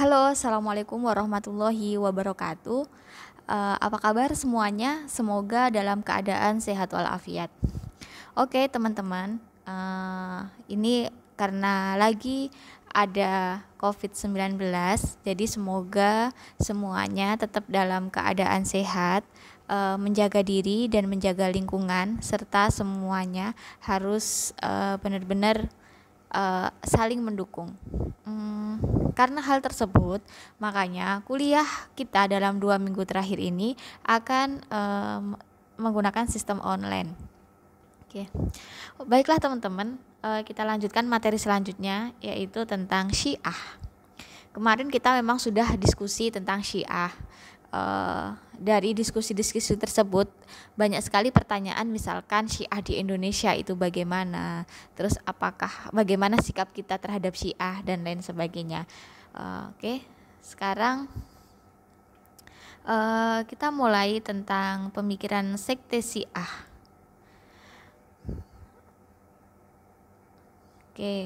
Halo, assalamualaikum warahmatullahi wabarakatuh. Uh, apa kabar semuanya? Semoga dalam keadaan sehat walafiat. Oke, teman-teman, uh, ini karena lagi ada COVID-19, jadi semoga semuanya tetap dalam keadaan sehat, uh, menjaga diri dan menjaga lingkungan, serta semuanya harus benar-benar uh, saling mendukung. Hmm, karena hal tersebut, makanya kuliah kita dalam dua minggu terakhir ini akan um, menggunakan sistem online. Oke, okay. baiklah teman-teman, uh, kita lanjutkan materi selanjutnya yaitu tentang syiah. Kemarin kita memang sudah diskusi tentang syiah. Uh, dari diskusi-diskusi tersebut banyak sekali pertanyaan misalkan Syiah di Indonesia itu bagaimana, terus apakah bagaimana sikap kita terhadap Syiah dan lain sebagainya. Uh, Oke, okay. sekarang uh, kita mulai tentang pemikiran sekte Syiah. Oke, okay.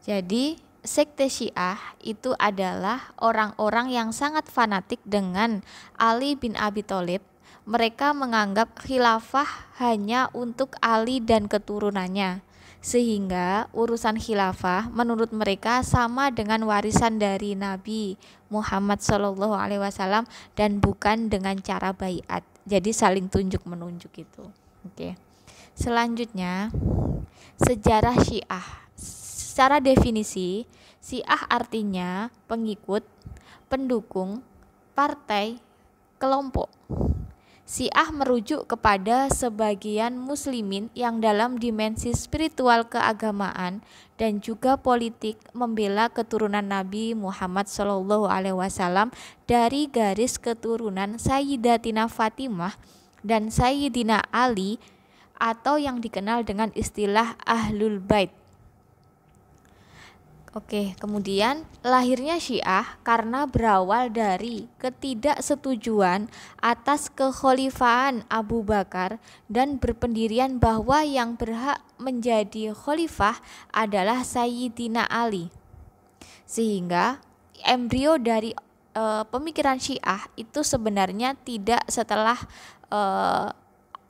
jadi sekte Syiah itu adalah orang-orang yang sangat fanatik dengan Ali bin Abi Thalib. Mereka menganggap khilafah hanya untuk Ali dan keturunannya. Sehingga urusan khilafah menurut mereka sama dengan warisan dari Nabi Muhammad SAW Alaihi Wasallam dan bukan dengan cara bayat. Jadi saling tunjuk menunjuk itu. Oke. Selanjutnya sejarah Syiah Secara definisi, siah artinya pengikut, pendukung, partai, kelompok. Siah merujuk kepada sebagian muslimin yang dalam dimensi spiritual keagamaan dan juga politik membela keturunan Nabi Muhammad SAW dari garis keturunan Sayyidatina Fatimah dan Sayyidina Ali atau yang dikenal dengan istilah Ahlul Bait. Oke, kemudian lahirnya Syiah karena berawal dari ketidaksetujuan atas kekhalifahan Abu Bakar dan berpendirian bahwa yang berhak menjadi khalifah adalah Sayyidina Ali. Sehingga embrio dari e, pemikiran Syiah itu sebenarnya tidak setelah e,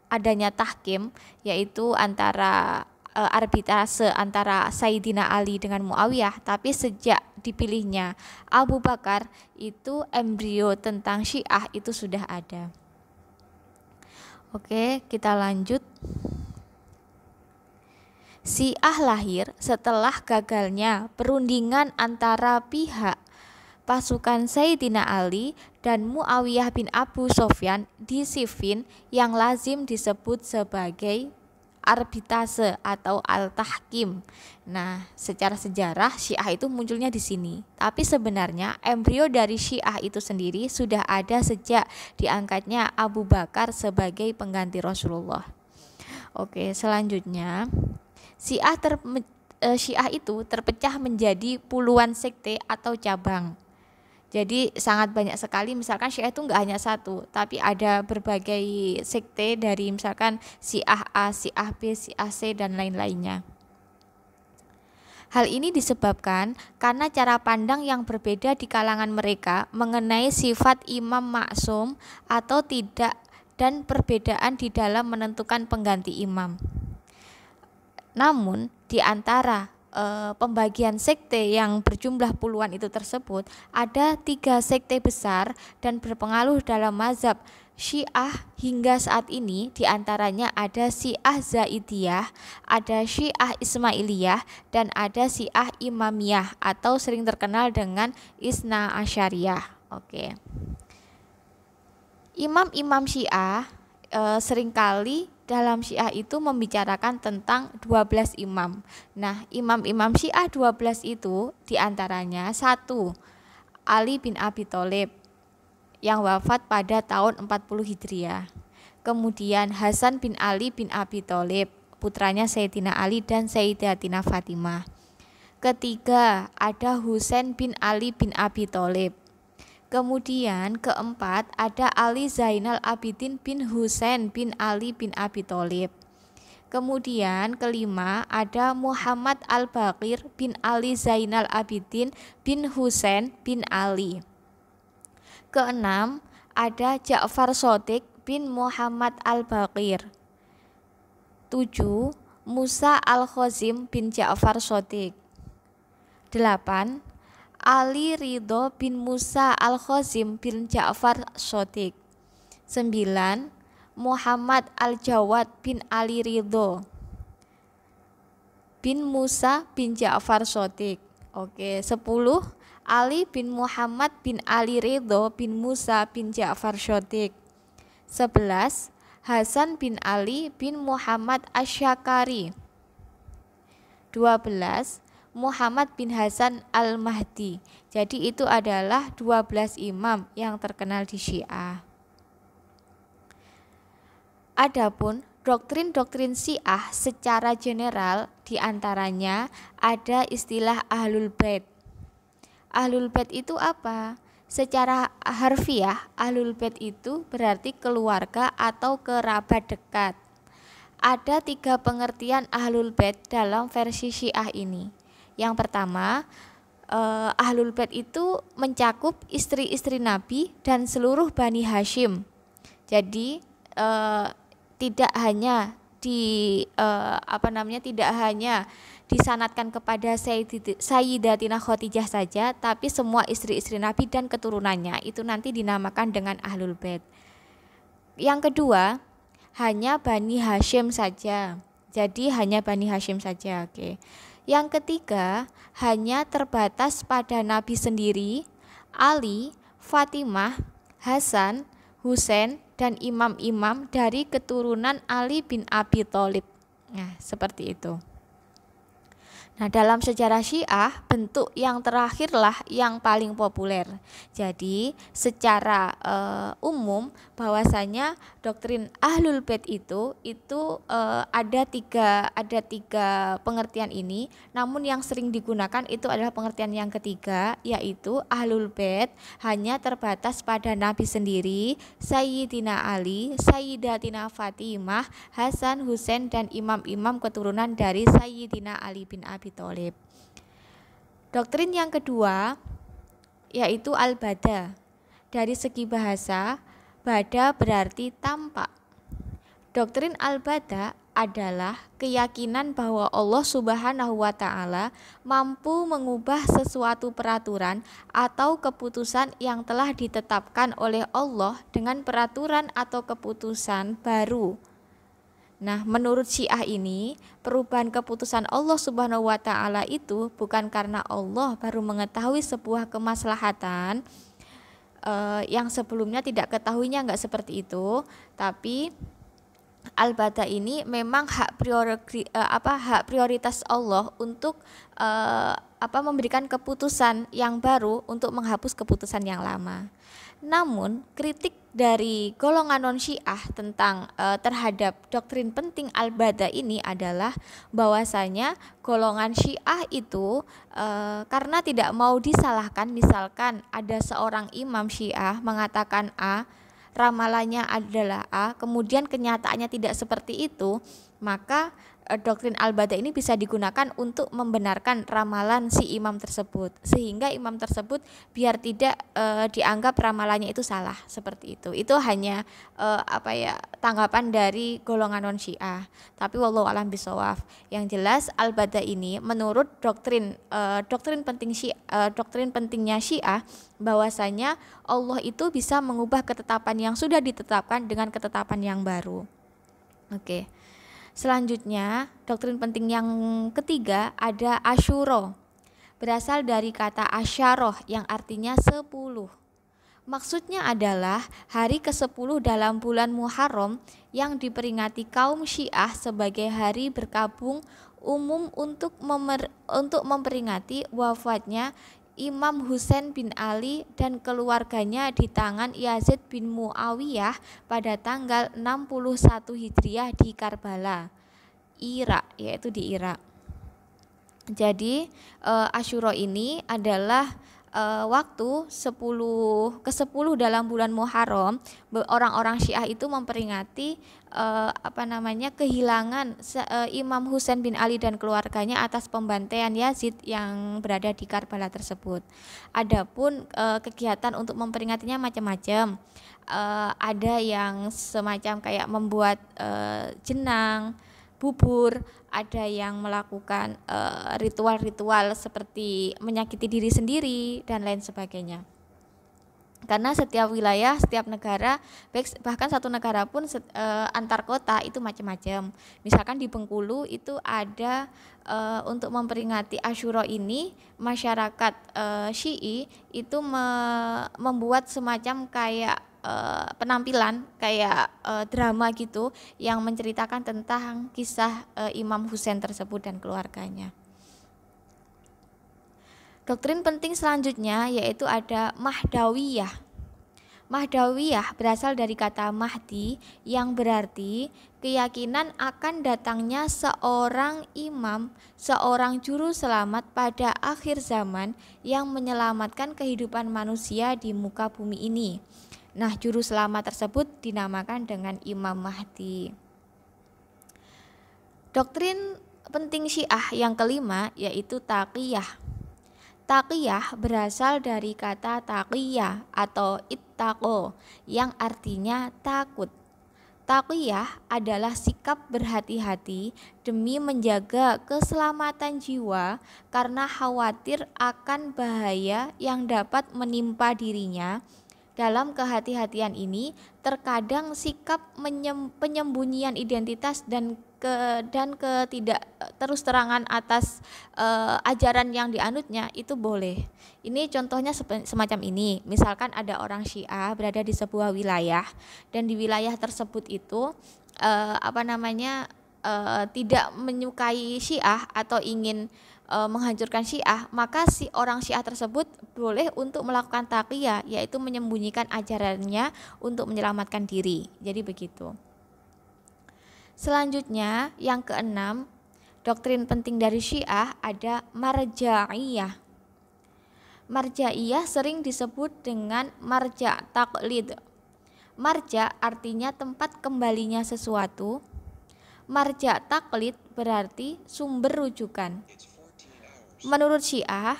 adanya tahkim yaitu antara uh, arbitrase antara Sayyidina Ali dengan Muawiyah, tapi sejak dipilihnya Abu Bakar itu embrio tentang Syiah itu sudah ada. Oke, kita lanjut. Syiah lahir setelah gagalnya perundingan antara pihak pasukan Sayyidina Ali dan Muawiyah bin Abu Sofyan di Sifin yang lazim disebut sebagai arbitase atau al-tahkim. Nah, secara sejarah Syiah itu munculnya di sini. Tapi sebenarnya embrio dari Syiah itu sendiri sudah ada sejak diangkatnya Abu Bakar sebagai pengganti Rasulullah. Oke, selanjutnya Syiah ter eh, Syiah itu terpecah menjadi puluhan sekte atau cabang. Jadi sangat banyak sekali misalkan Syiah itu nggak hanya satu, tapi ada berbagai sekte dari misalkan Syiah A, Syiah B, Syiah C dan lain-lainnya. Hal ini disebabkan karena cara pandang yang berbeda di kalangan mereka mengenai sifat imam maksum atau tidak dan perbedaan di dalam menentukan pengganti imam. Namun, di antara e, pembagian sekte yang berjumlah puluhan itu tersebut, ada tiga sekte besar dan berpengaruh dalam mazhab Syiah hingga saat ini diantaranya ada Syiah Zaidiyah, ada Syiah Ismailiyah, dan ada Syiah Imamiyah atau sering terkenal dengan Isna Asyariyah. Oke. Imam-imam Syiah e, seringkali dalam Syiah itu membicarakan tentang 12 imam. Nah, imam-imam Syiah 12 itu diantaranya satu Ali bin Abi Thalib yang wafat pada tahun 40 Hijriah. Kemudian Hasan bin Ali bin Abi Thalib, putranya Sayyidina Ali dan Sayyidatina Fatimah. Ketiga, ada Husain bin Ali bin Abi Thalib. Kemudian keempat ada Ali Zainal Abidin bin Husain bin Ali bin Abi Thalib. Kemudian kelima ada Muhammad Al-Baqir bin Ali Zainal Abidin bin Husain bin Ali. Keenam ada Ja'far Sotik bin Muhammad Al-Baqir. Tujuh Musa Al-Khazim bin Ja'far Sotik. Delapan Ali Ridho bin Musa Al-Khazim bin Ja'far Shotik 9. Muhammad Al-Jawad bin Ali Ridho bin Musa bin Ja'far Shotik Oke, 10. Ali bin Muhammad bin Ali Ridho bin Musa bin Ja'far Shotik 11. Hasan bin Ali bin Muhammad Asyakari 12. Muhammad bin Hasan al-Mahdi. Jadi itu adalah 12 imam yang terkenal di Syiah. Adapun doktrin-doktrin Syiah secara general diantaranya ada istilah Ahlul Bait. Ahlul Bait itu apa? Secara harfiah, Ahlul Bait itu berarti keluarga atau kerabat dekat. Ada tiga pengertian Ahlul Bait dalam versi Syiah ini. Yang pertama, eh, Ahlul Bait itu mencakup istri-istri Nabi dan seluruh Bani Hashim. Jadi eh, tidak hanya di eh, apa namanya tidak hanya disanatkan kepada Sayyidatina Khadijah saja, tapi semua istri-istri Nabi dan keturunannya itu nanti dinamakan dengan Ahlul Bait. Yang kedua, hanya Bani Hashim saja. Jadi hanya Bani Hashim saja, oke. Okay. Yang ketiga, hanya terbatas pada Nabi sendiri, Ali, Fatimah, Hasan, Husain, dan imam-imam dari keturunan Ali bin Abi Thalib. Nah, seperti itu. Nah, dalam sejarah Syiah, bentuk yang terakhirlah yang paling populer. Jadi, secara e, umum bahwasanya doktrin Ahlul Bait itu itu e, ada tiga ada tiga pengertian ini, namun yang sering digunakan itu adalah pengertian yang ketiga yaitu Ahlul Bait hanya terbatas pada Nabi sendiri, Sayyidina Ali, Sayyidatina Fatimah, Hasan, Husain dan imam-imam keturunan dari Sayyidina Ali bin Abi Abi Thalib. Doktrin yang kedua yaitu al-bada. Dari segi bahasa, bada berarti tampak. Doktrin al-bada adalah keyakinan bahwa Allah Subhanahu wa taala mampu mengubah sesuatu peraturan atau keputusan yang telah ditetapkan oleh Allah dengan peraturan atau keputusan baru. Nah, menurut Syiah ini, perubahan keputusan Allah Subhanahu wa taala itu bukan karena Allah baru mengetahui sebuah kemaslahatan eh, yang sebelumnya tidak ketahuinya enggak seperti itu, tapi Al-Bada ini memang hak priori, eh, apa hak prioritas Allah untuk eh, apa memberikan keputusan yang baru untuk menghapus keputusan yang lama. Namun, kritik dari golongan non-Syiah tentang e, terhadap doktrin penting al-Bada ini adalah bahwasanya golongan Syiah itu e, karena tidak mau disalahkan misalkan ada seorang imam Syiah mengatakan A, ramalannya adalah A, kemudian kenyataannya tidak seperti itu, maka doktrin al-bada ini bisa digunakan untuk membenarkan ramalan si imam tersebut sehingga imam tersebut biar tidak e, dianggap ramalannya itu salah seperti itu itu hanya e, apa ya tanggapan dari golongan non syiah tapi wallahu alam bisawaf yang jelas al-bada ini menurut doktrin e, doktrin penting syi, e, doktrin pentingnya syiah bahwasanya Allah itu bisa mengubah ketetapan yang sudah ditetapkan dengan ketetapan yang baru oke okay. Selanjutnya, doktrin penting yang ketiga ada asyuro. Berasal dari kata asyaroh yang artinya sepuluh. Maksudnya adalah hari ke-10 dalam bulan Muharram yang diperingati kaum Syiah sebagai hari berkabung umum untuk memer, untuk memperingati wafatnya Imam Husain bin Ali dan keluarganya di tangan Yazid bin Muawiyah pada tanggal 61 Hijriah di Karbala, Irak, yaitu di Irak. Jadi, e, Asyura ini adalah uh, waktu 10 ke 10 dalam bulan Muharram orang-orang Syiah itu memperingati uh, apa namanya kehilangan uh, Imam Husain bin Ali dan keluarganya atas pembantaian Yazid yang berada di Karbala tersebut. Adapun uh, kegiatan untuk memperingatinya macam-macam. Uh, ada yang semacam kayak membuat uh, jenang bubur, ada yang melakukan eh, ritual-ritual uh, seperti menyakiti diri sendiri dan lain sebagainya. Karena setiap wilayah, setiap negara, bahkan satu negara pun uh, antar kota itu macam-macam. Misalkan di Bengkulu itu ada uh, untuk memperingati Ashura ini masyarakat Syi'i itu me membuat semacam kayak Eh, penampilan kayak eh, drama gitu yang menceritakan tentang kisah eh, Imam Husain tersebut dan keluarganya. Doktrin penting selanjutnya yaitu ada Mahdawiyah. Mahdawiyah berasal dari kata Mahdi yang berarti keyakinan akan datangnya seorang imam, seorang juru selamat pada akhir zaman yang menyelamatkan kehidupan manusia di muka bumi ini. Nah, juru selamat tersebut dinamakan dengan Imam Mahdi. Doktrin penting Syiah yang kelima yaitu taqiyah. Taqiyah berasal dari kata taqiyah atau ittaqo yang artinya takut. Taqiyah adalah sikap berhati-hati demi menjaga keselamatan jiwa karena khawatir akan bahaya yang dapat menimpa dirinya dalam kehati-hatian ini, terkadang sikap menyem, penyembunyian identitas dan ke dan ketidak terus terangan atas e, ajaran yang dianutnya itu boleh. Ini contohnya semacam ini. Misalkan ada orang Syiah berada di sebuah wilayah dan di wilayah tersebut itu e, apa namanya e, tidak menyukai Syiah atau ingin e, menghancurkan Syiah, maka si orang Syiah tersebut boleh untuk melakukan takia, yaitu menyembunyikan ajarannya untuk menyelamatkan diri. Jadi begitu. Selanjutnya, yang keenam, doktrin penting dari Syiah ada marja'iyah. Marja'iyah sering disebut dengan marja' taklid. Marja artinya tempat kembalinya sesuatu. Marja taklid berarti sumber rujukan menurut Syiah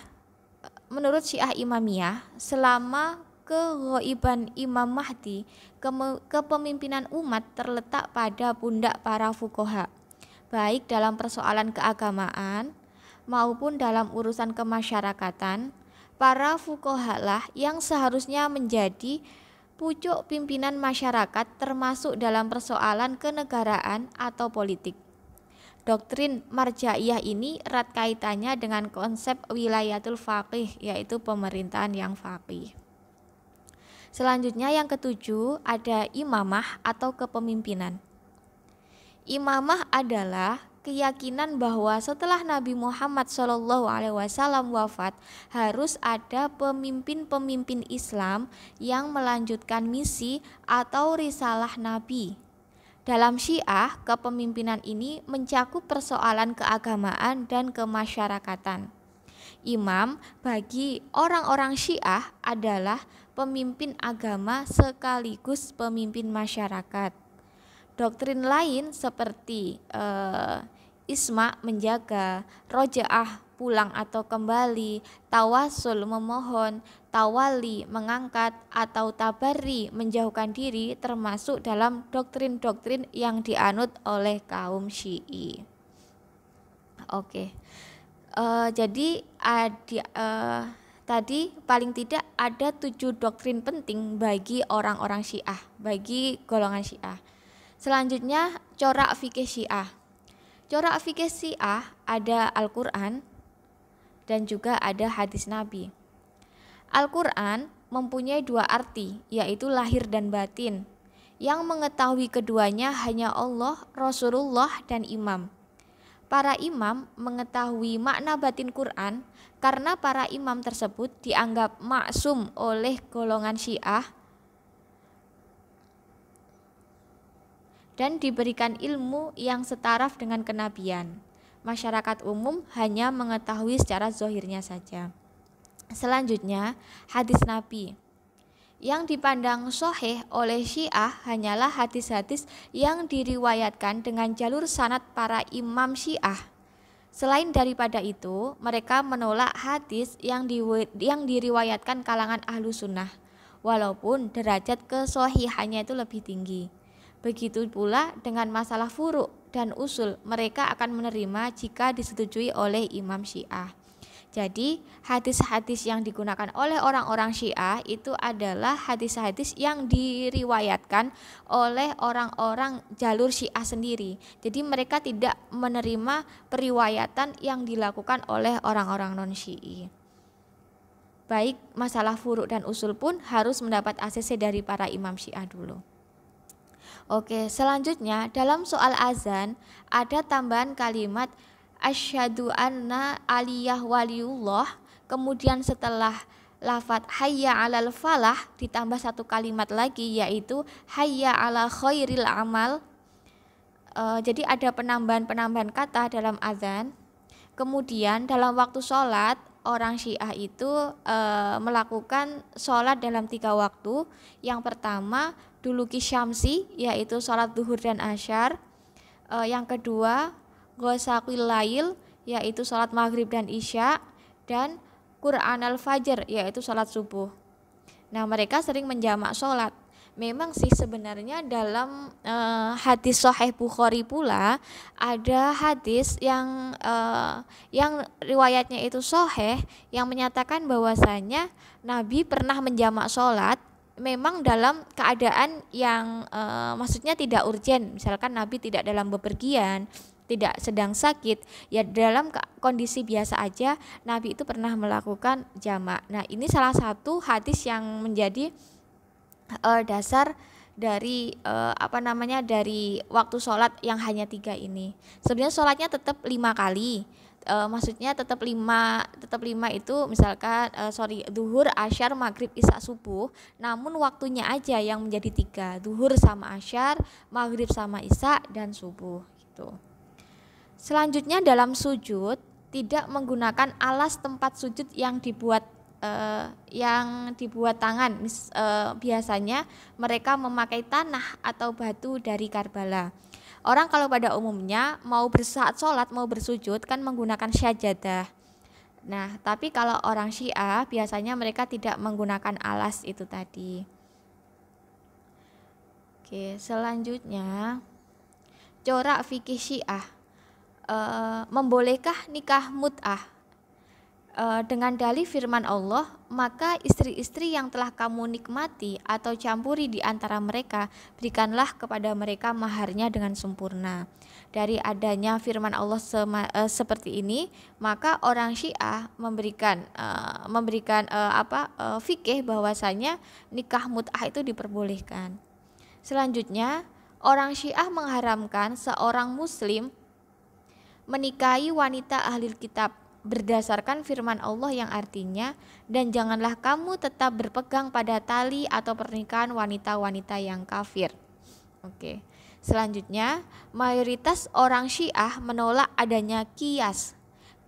menurut Syiah Imamiyah selama kegoiban Imam Mahdi kepemimpinan umat terletak pada pundak para fukoha baik dalam persoalan keagamaan maupun dalam urusan kemasyarakatan para fukoha lah yang seharusnya menjadi pucuk pimpinan masyarakat termasuk dalam persoalan kenegaraan atau politik Doktrin marjaiyah ini erat kaitannya dengan konsep wilayatul faqih yaitu pemerintahan yang faqih. Selanjutnya yang ketujuh ada imamah atau kepemimpinan. Imamah adalah keyakinan bahwa setelah Nabi Muhammad Shallallahu Alaihi Wasallam wafat harus ada pemimpin-pemimpin Islam yang melanjutkan misi atau risalah Nabi dalam Syiah, kepemimpinan ini mencakup persoalan keagamaan dan kemasyarakatan. Imam bagi orang-orang Syiah adalah pemimpin agama sekaligus pemimpin masyarakat. Doktrin lain seperti uh, isma menjaga, rojaah pulang atau kembali, tawasul memohon, tawali mengangkat atau tabari menjauhkan diri termasuk dalam doktrin-doktrin yang dianut oleh kaum Syi'i. Oke. Okay. E, uh, jadi adi, uh, tadi paling tidak ada tujuh doktrin penting bagi orang-orang Syiah, bagi golongan Syiah. Selanjutnya corak fikih Syiah. Corak fikih Syiah ada Al-Qur'an dan juga ada hadis Nabi. Al-Quran mempunyai dua arti, yaitu lahir dan batin. Yang mengetahui keduanya hanya Allah, Rasulullah, dan imam. Para imam mengetahui makna batin Quran karena para imam tersebut dianggap maksum oleh golongan Syiah dan diberikan ilmu yang setaraf dengan kenabian. Masyarakat umum hanya mengetahui secara zohirnya saja. Selanjutnya, hadis Nabi. Yang dipandang soheh oleh Syiah hanyalah hadis-hadis yang diriwayatkan dengan jalur sanat para imam Syiah. Selain daripada itu, mereka menolak hadis yang, di, yang diriwayatkan kalangan ahlu sunnah, walaupun derajat kesohihannya itu lebih tinggi. Begitu pula dengan masalah furuk dan usul, mereka akan menerima jika disetujui oleh imam syiah. Jadi hadis-hadis yang digunakan oleh orang-orang Syiah itu adalah hadis-hadis yang diriwayatkan oleh orang-orang jalur Syiah sendiri. Jadi mereka tidak menerima periwayatan yang dilakukan oleh orang-orang non-Syi'i. Baik masalah furuk dan usul pun harus mendapat ACC dari para imam Syiah dulu. Oke, selanjutnya dalam soal azan ada tambahan kalimat asyhadu anna aliyah waliullah kemudian setelah lafat hayya alal falah ditambah satu kalimat lagi yaitu hayya ala khairil amal e, jadi ada penambahan-penambahan kata dalam azan kemudian dalam waktu sholat orang syiah itu e, melakukan sholat dalam tiga waktu yang pertama duluki syamsi yaitu sholat duhur dan asyar e, yang kedua ghosaqil Lail yaitu sholat maghrib dan isya dan Quran al-Fajr yaitu sholat subuh. Nah mereka sering menjamak sholat. Memang sih sebenarnya dalam e, hadis Sahih Bukhari pula ada hadis yang e, yang riwayatnya itu Sahih yang menyatakan bahwasanya Nabi pernah menjamak sholat memang dalam keadaan yang e, maksudnya tidak urgent. misalkan Nabi tidak dalam bepergian tidak sedang sakit ya dalam kondisi biasa aja Nabi itu pernah melakukan jamak nah ini salah satu hadis yang menjadi uh, dasar dari uh, apa namanya dari waktu sholat yang hanya tiga ini sebenarnya sholatnya tetap lima kali E, maksudnya tetap lima tetap lima itu misalkan e, sorry duhur ashar maghrib isak subuh namun waktunya aja yang menjadi tiga duhur sama ashar maghrib sama isak dan subuh gitu Selanjutnya dalam sujud tidak menggunakan alas tempat sujud yang dibuat eh, yang dibuat tangan. Mis, eh, biasanya mereka memakai tanah atau batu dari Karbala. Orang kalau pada umumnya mau bersaat sholat mau bersujud kan menggunakan syajadah. Nah, tapi kalau orang Syiah biasanya mereka tidak menggunakan alas itu tadi. Oke, selanjutnya corak fikih Syiah. Eh, membolehkah nikah mut'ah? Eh, dengan dalih firman Allah, maka istri-istri yang telah kamu nikmati atau campuri di antara mereka, berikanlah kepada mereka maharnya dengan sempurna. Dari adanya firman Allah eh, seperti ini, maka orang Syiah memberikan memberikan apa fikih bahwasanya nikah mut'ah itu diperbolehkan. Selanjutnya, orang Syiah mengharamkan seorang muslim menikahi wanita ahli kitab berdasarkan firman Allah yang artinya dan janganlah kamu tetap berpegang pada tali atau pernikahan wanita-wanita yang kafir. Oke. Selanjutnya, mayoritas orang Syiah menolak adanya kias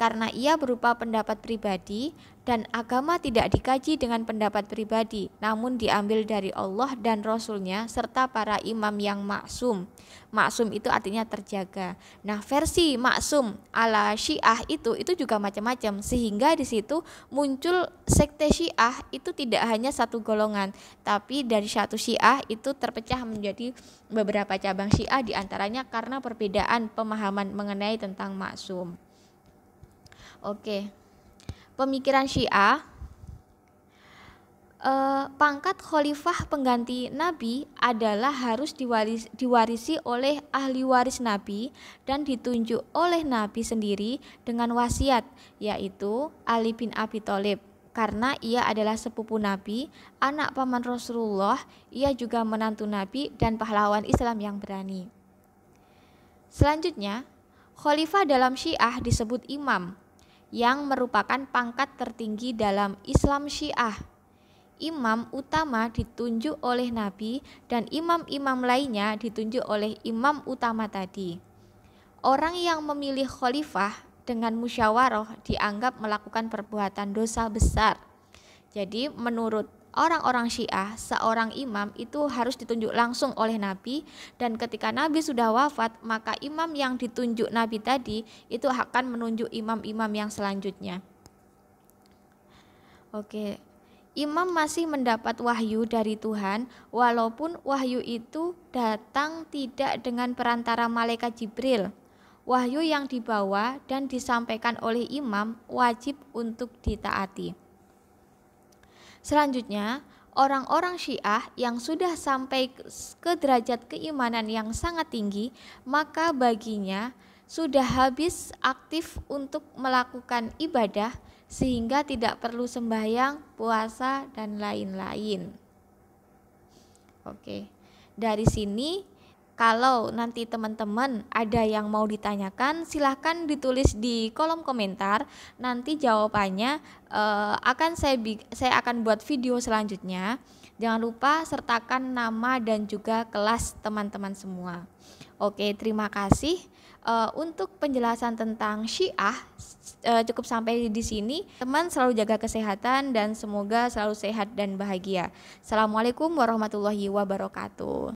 karena ia berupa pendapat pribadi dan agama tidak dikaji dengan pendapat pribadi, namun diambil dari Allah dan Rasulnya serta para imam yang maksum. Maksum itu artinya terjaga. Nah versi maksum ala syiah itu itu juga macam-macam sehingga di situ muncul sekte syiah itu tidak hanya satu golongan, tapi dari satu syiah itu terpecah menjadi beberapa cabang syiah diantaranya karena perbedaan pemahaman mengenai tentang maksum. Oke. Pemikiran Syiah eh, pangkat khalifah pengganti Nabi adalah harus diwaris, diwarisi oleh ahli waris Nabi dan ditunjuk oleh Nabi sendiri dengan wasiat, yaitu Ali bin Abi Thalib. Karena ia adalah sepupu Nabi, anak paman Rasulullah, ia juga menantu Nabi dan pahlawan Islam yang berani. Selanjutnya, khalifah dalam Syiah disebut imam yang merupakan pangkat tertinggi dalam Islam Syiah. Imam utama ditunjuk oleh Nabi dan imam-imam lainnya ditunjuk oleh imam utama tadi. Orang yang memilih khalifah dengan musyawarah dianggap melakukan perbuatan dosa besar jadi menurut orang-orang Syiah, seorang imam itu harus ditunjuk langsung oleh Nabi dan ketika Nabi sudah wafat, maka imam yang ditunjuk Nabi tadi itu akan menunjuk imam-imam yang selanjutnya. Oke. Imam masih mendapat wahyu dari Tuhan walaupun wahyu itu datang tidak dengan perantara malaikat Jibril. Wahyu yang dibawa dan disampaikan oleh imam wajib untuk ditaati. Selanjutnya, orang-orang Syiah yang sudah sampai ke derajat keimanan yang sangat tinggi, maka baginya sudah habis aktif untuk melakukan ibadah sehingga tidak perlu sembahyang, puasa dan lain-lain. Oke. Dari sini kalau nanti teman-teman ada yang mau ditanyakan, silahkan ditulis di kolom komentar. Nanti jawabannya eh, akan saya saya akan buat video selanjutnya. Jangan lupa sertakan nama dan juga kelas teman-teman semua. Oke, terima kasih. Eh, untuk penjelasan tentang Syiah eh, cukup sampai di sini. Teman selalu jaga kesehatan dan semoga selalu sehat dan bahagia. Assalamualaikum warahmatullahi wabarakatuh.